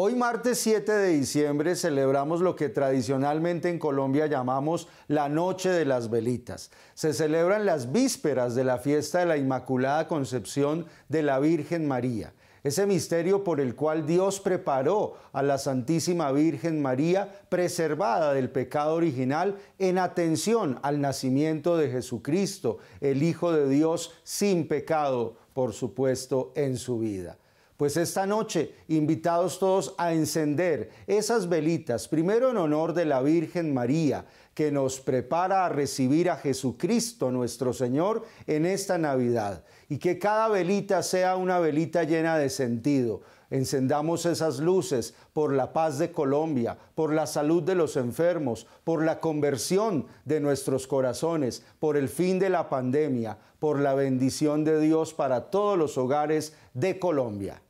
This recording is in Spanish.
Hoy martes 7 de diciembre celebramos lo que tradicionalmente en Colombia llamamos la Noche de las Velitas. Se celebran las vísperas de la fiesta de la Inmaculada Concepción de la Virgen María, ese misterio por el cual Dios preparó a la Santísima Virgen María preservada del pecado original en atención al nacimiento de Jesucristo, el Hijo de Dios sin pecado, por supuesto, en su vida. Pues esta noche, invitados todos a encender esas velitas, primero en honor de la Virgen María, que nos prepara a recibir a Jesucristo nuestro Señor en esta Navidad, y que cada velita sea una velita llena de sentido. Encendamos esas luces por la paz de Colombia, por la salud de los enfermos, por la conversión de nuestros corazones, por el fin de la pandemia, por la bendición de Dios para todos los hogares de Colombia.